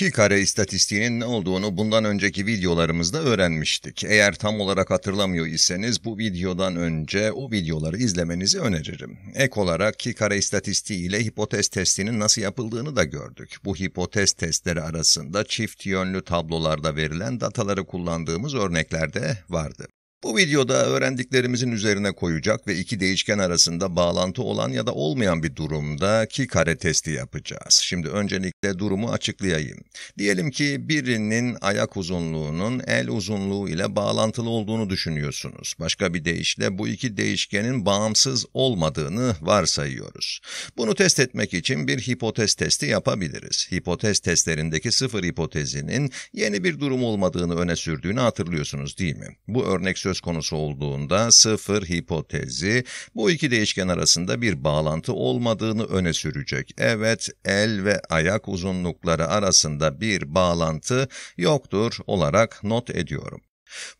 Ki kare istatistiğinin ne olduğunu bundan önceki videolarımızda öğrenmiştik. Eğer tam olarak hatırlamıyor iseniz bu videodan önce o videoları izlemenizi öneririm. Ek olarak ki kare istatistiği ile hipotez testinin nasıl yapıldığını da gördük. Bu hipotez testleri arasında çift yönlü tablolarda verilen dataları kullandığımız örneklerde vardı. Bu videoda öğrendiklerimizin üzerine koyacak ve iki değişken arasında bağlantı olan ya da olmayan bir durumda ki kare testi yapacağız. Şimdi öncelikle durumu açıklayayım. Diyelim ki birinin ayak uzunluğunun el uzunluğu ile bağlantılı olduğunu düşünüyorsunuz. Başka bir deyişle bu iki değişkenin bağımsız olmadığını varsayıyoruz. Bunu test etmek için bir hipotez testi yapabiliriz. Hipotez testlerindeki sıfır hipotezinin yeni bir durum olmadığını öne sürdüğünü hatırlıyorsunuz değil mi? Bu örnek söz konusu olduğunda sıfır hipotezi bu iki değişken arasında bir bağlantı olmadığını öne sürecek. Evet, el ve ayak uzunlukları arasında bir bağlantı yoktur olarak not ediyorum.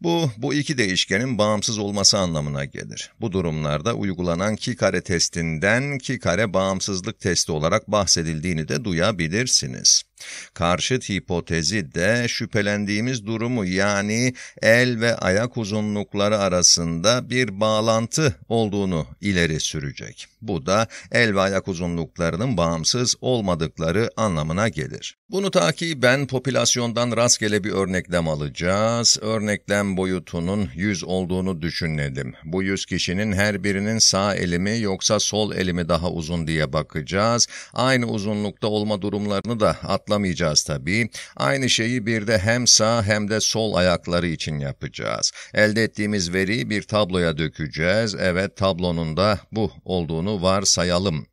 Bu, bu iki değişkenin bağımsız olması anlamına gelir. Bu durumlarda uygulanan ki kare testinden ki kare bağımsızlık testi olarak bahsedildiğini de duyabilirsiniz. Karşıt hipotezi de şüphelendiğimiz durumu yani el ve ayak uzunlukları arasında bir bağlantı olduğunu ileri sürecek. Bu da el ve ayak uzunluklarının bağımsız olmadıkları anlamına gelir. Bunu takiben popülasyondan rastgele bir örneklem alacağız. Örnek denklem boyutunun 100 olduğunu düşünelim. Bu 100 kişinin her birinin sağ elimi yoksa sol elimi daha uzun diye bakacağız. Aynı uzunlukta olma durumlarını da atlamayacağız tabii. Aynı şeyi bir de hem sağ hem de sol ayakları için yapacağız. Elde ettiğimiz veriyi bir tabloya dökeceğiz. Evet tablonun da bu olduğunu varsayalım.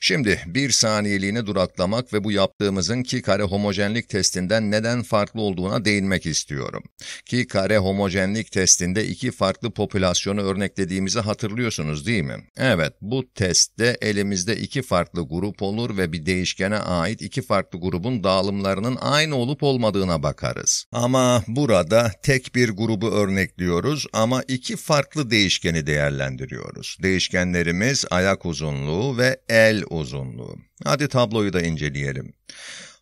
Şimdi bir saniyeliğine duraklamak ve bu yaptığımızın ki kare homojenlik testinden neden farklı olduğuna değinmek istiyorum. Ki kare kare homojenlik testinde iki farklı popülasyonu örneklediğimizi hatırlıyorsunuz değil mi? Evet, bu testte elimizde iki farklı grup olur ve bir değişkene ait iki farklı grubun dağılımlarının aynı olup olmadığına bakarız. Ama burada tek bir grubu örnekliyoruz ama iki farklı değişkeni değerlendiriyoruz. Değişkenlerimiz ayak uzunluğu ve el uzunluğu. Hadi tabloyu da inceleyelim.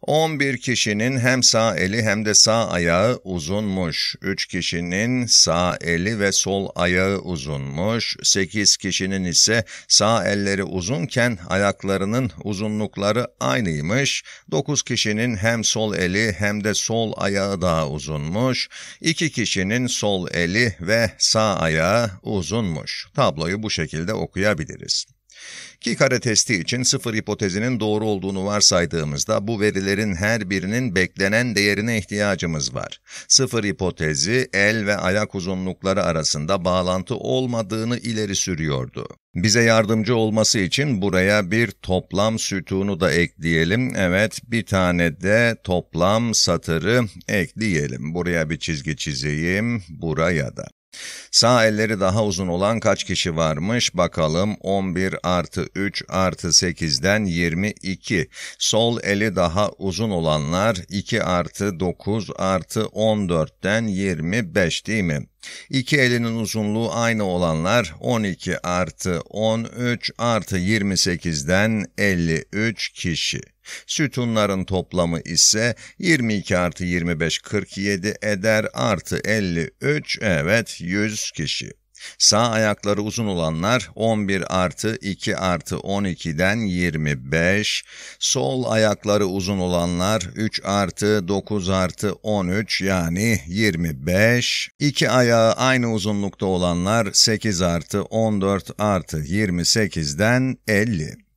11 kişinin hem sağ eli hem de sağ ayağı uzunmuş. 3 kişinin sağ eli ve sol ayağı uzunmuş. 8 kişinin ise sağ elleri uzunken ayaklarının uzunlukları aynıymış. 9 kişinin hem sol eli hem de sol ayağı daha uzunmuş. 2 kişinin sol eli ve sağ ayağı uzunmuş. Tabloyu bu şekilde okuyabiliriz. Ki kare testi için sıfır hipotezinin doğru olduğunu varsaydığımızda bu verilerin her birinin beklenen değerine ihtiyacımız var. Sıfır hipotezi el ve ayak uzunlukları arasında bağlantı olmadığını ileri sürüyordu. Bize yardımcı olması için buraya bir toplam sütunu da ekleyelim. Evet, bir tane de toplam satırı ekleyelim. Buraya bir çizgi çizeyim, buraya da. Sağ elleri daha uzun olan kaç kişi varmış bakalım 11 artı 3 artı 8'den 22. Sol eli daha uzun olanlar 2 artı 9 artı 14'ten 25 değil mi? İki elinin uzunluğu aynı olanlar 12 artı 13 artı 28'den 53 kişi. Sütunların toplamı ise 22 artı 25 47 eder artı 53 evet 100 kişi. Sağ ayakları uzun olanlar 11 artı 2 artı 12'den 25. Sol ayakları uzun olanlar 3 artı 9 artı 13 yani 25. İki ayağı aynı uzunlukta olanlar 8 artı 14 artı 28'den 50.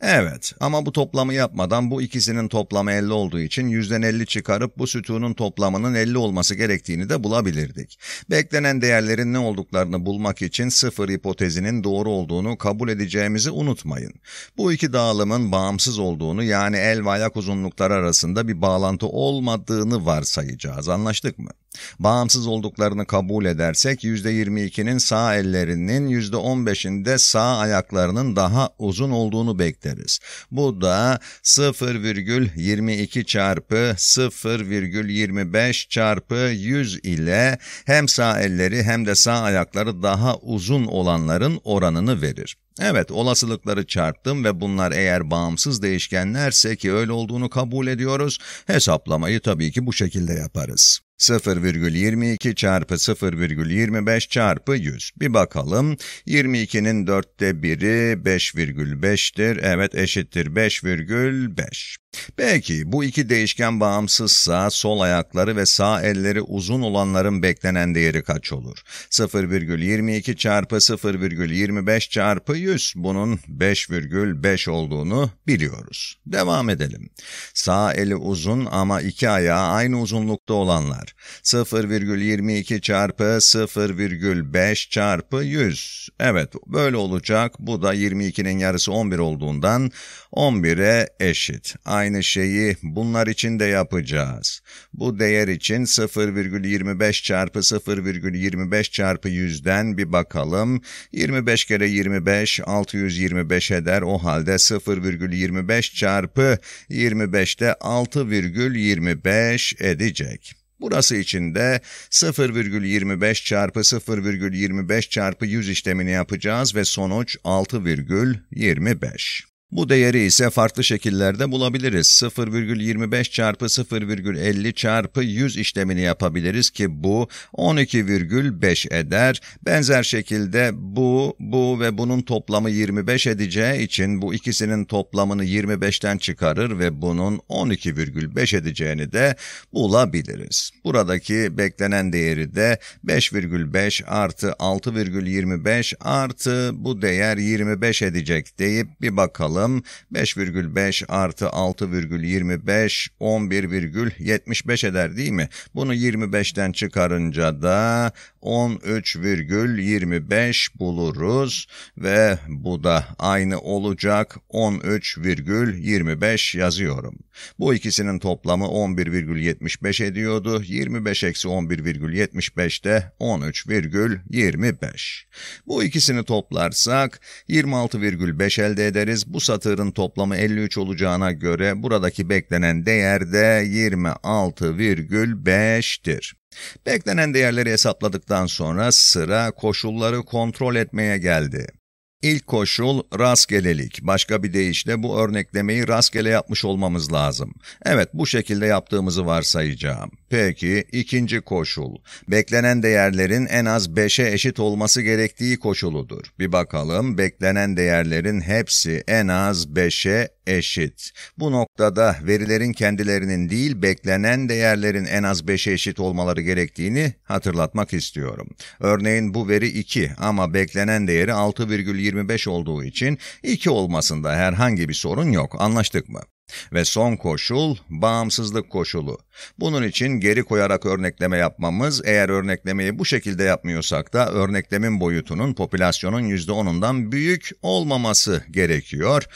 Evet ama bu toplamı yapmadan bu ikisinin toplamı 50 olduğu için yüzden 50 çıkarıp bu sütunun toplamının 50 olması gerektiğini de bulabilirdik. Beklenen değerlerin ne olduklarını bulmak için sıfır hipotezinin doğru olduğunu kabul edeceğimizi unutmayın. Bu iki dağılımın bağımsız olduğunu yani el ve ayak uzunlukları arasında bir bağlantı olmadığını varsayacağız anlaştık mı? Bağımsız olduklarını kabul edersek %22'nin sağ ellerinin %15'inde sağ ayaklarının daha uzun olduğunu bekleriz. Bu da 0,22 çarpı 0,25 çarpı 100 ile hem sağ elleri hem de sağ ayakları daha uzun olanların oranını verir. Evet, olasılıkları çarptım ve bunlar eğer bağımsız değişkenlerse ki öyle olduğunu kabul ediyoruz, hesaplamayı tabii ki bu şekilde yaparız. 0,22 çarpı 0,25 çarpı 100. Bir bakalım. 22'nin dörtte biri 5,5'tir. Evet eşittir 5,5. Belki bu iki değişken bağımsızsa sol ayakları ve sağ elleri uzun olanların beklenen değeri kaç olur? 0,22 çarpı 0,25 çarpı 100 bunun 5,5 olduğunu biliyoruz. Devam edelim. Sağ eli uzun ama iki ayağı aynı uzunlukta olanlar. 0,22 çarpı 0,5 çarpı 100. Evet böyle olacak. Bu da 22'nin yarısı 11 olduğundan 11'e eşit. Aynı aynı şeyi bunlar için de yapacağız. Bu değer için 0,25 çarpı 0,25 çarpı 100'den bir bakalım. 25 kere 25 625 eder o halde 0,25 çarpı 25'te 6,25 edecek. Burası için de 0,25 çarpı 0,25 çarpı 100 işlemini yapacağız ve sonuç 6,25. Bu değeri ise farklı şekillerde bulabiliriz. 0,25 çarpı 0,50 çarpı 100 işlemini yapabiliriz ki bu 12,5 eder. Benzer şekilde bu, bu ve bunun toplamı 25 edeceği için bu ikisinin toplamını 25'ten çıkarır ve bunun 12,5 edeceğini de bulabiliriz. Buradaki beklenen değeri de 5,5 artı 6,25 artı bu değer 25 edecek deyip bir bakalım bakalım. 5,5 artı 6,25 11,75 eder değil mi? Bunu 25'ten çıkarınca da 13,25 buluruz ve bu da aynı olacak 13,25 yazıyorum. Bu ikisinin toplamı 11,75 ediyordu. 25 eksi 11,75 de 13,25. Bu ikisini toplarsak 26,5 elde ederiz. Bu satırın toplamı 53 olacağına göre buradaki beklenen değer de 26,5'tir. Beklenen değerleri hesapladıktan sonra sıra koşulları kontrol etmeye geldi. İlk koşul rastgelelik. Başka bir deyişle bu örneklemeyi rastgele yapmış olmamız lazım. Evet bu şekilde yaptığımızı varsayacağım. Peki, ikinci koşul. Beklenen değerlerin en az 5'e eşit olması gerektiği koşuludur. Bir bakalım, beklenen değerlerin hepsi en az 5'e eşit. Bu noktada verilerin kendilerinin değil, beklenen değerlerin en az 5'e eşit olmaları gerektiğini hatırlatmak istiyorum. Örneğin bu veri 2 ama beklenen değeri 6,25 olduğu için 2 olmasında herhangi bir sorun yok. Anlaştık mı? Ve son koşul bağımsızlık koşulu. Bunun için geri koyarak örnekleme yapmamız, eğer örneklemeyi bu şekilde yapmıyorsak da örneklemin boyutunun popülasyonun %10'undan büyük olmaması gerekiyor.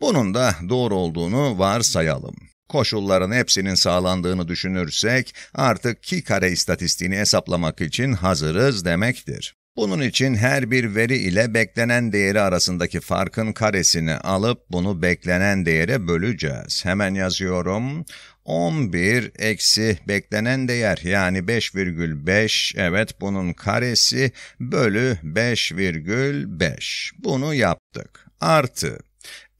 Bunun da doğru olduğunu varsayalım. Koşulların hepsinin sağlandığını düşünürsek artık ki kare istatistiğini hesaplamak için hazırız demektir. Bunun için her bir veri ile beklenen değeri arasındaki farkın karesini alıp bunu beklenen değere böleceğiz. Hemen yazıyorum. 11 eksi beklenen değer yani 5,5 evet bunun karesi bölü 5,5. Bunu yaptık. Artı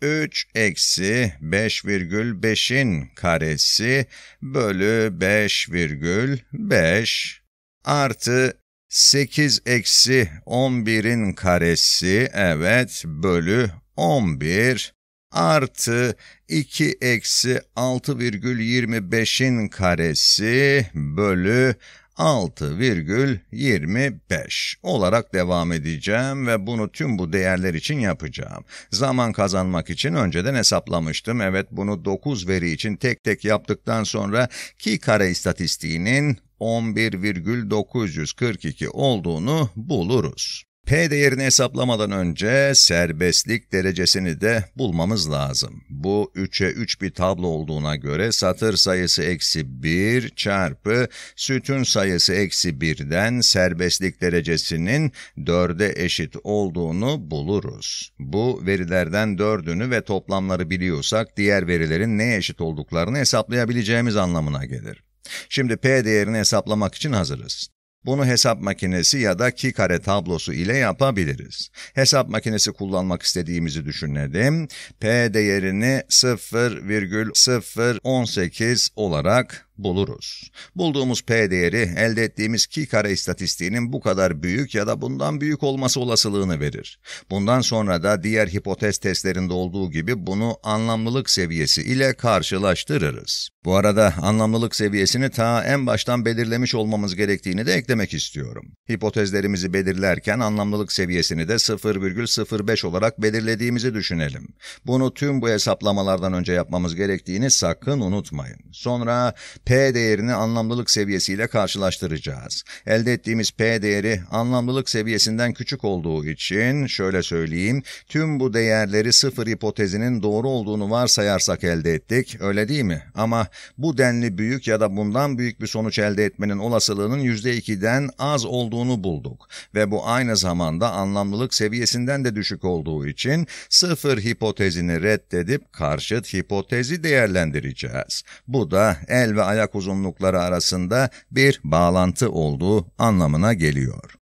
3 eksi 5,5'in karesi bölü 5,5 artı 8 eksi 11'in karesi evet bölü 11 artı 2 eksi 6,25'in karesi bölü 6,25 olarak devam edeceğim ve bunu tüm bu değerler için yapacağım. Zaman kazanmak için önceden hesaplamıştım. Evet bunu 9 veri için tek tek yaptıktan sonra ki kare istatistiğinin 11,942 olduğunu buluruz. P değerini hesaplamadan önce serbestlik derecesini de bulmamız lazım. Bu 3'e 3 bir tablo olduğuna göre satır sayısı eksi 1 çarpı sütun sayısı eksi 1'den serbestlik derecesinin 4'e eşit olduğunu buluruz. Bu verilerden 4'ünü ve toplamları biliyorsak diğer verilerin neye eşit olduklarını hesaplayabileceğimiz anlamına gelir. Şimdi P değerini hesaplamak için hazırız. Bunu hesap makinesi ya da ki kare tablosu ile yapabiliriz. Hesap makinesi kullanmak istediğimizi düşünelim. P değerini 0,018 olarak buluruz. Bulduğumuz P değeri elde ettiğimiz ki kare istatistiğinin bu kadar büyük ya da bundan büyük olması olasılığını verir. Bundan sonra da diğer hipotez testlerinde olduğu gibi bunu anlamlılık seviyesi ile karşılaştırırız. Bu arada anlamlılık seviyesini ta en baştan belirlemiş olmamız gerektiğini de eklemek istiyorum. Hipotezlerimizi belirlerken anlamlılık seviyesini de 0,05 olarak belirlediğimizi düşünelim. Bunu tüm bu hesaplamalardan önce yapmamız gerektiğini sakın unutmayın. Sonra P değerini anlamlılık seviyesiyle karşılaştıracağız. Elde ettiğimiz P değeri anlamlılık seviyesinden küçük olduğu için şöyle söyleyeyim. Tüm bu değerleri sıfır hipotezinin doğru olduğunu varsayarsak elde ettik öyle değil mi? Ama bu denli büyük ya da bundan büyük bir sonuç elde etmenin olasılığının %2'den az olduğunu bulduk. Ve bu aynı zamanda anlamlılık seviyesinden de düşük olduğu için sıfır hipotezini reddedip karşıt hipotezi değerlendireceğiz. Bu da el ve ayak ayak uzunlukları arasında bir bağlantı olduğu anlamına geliyor.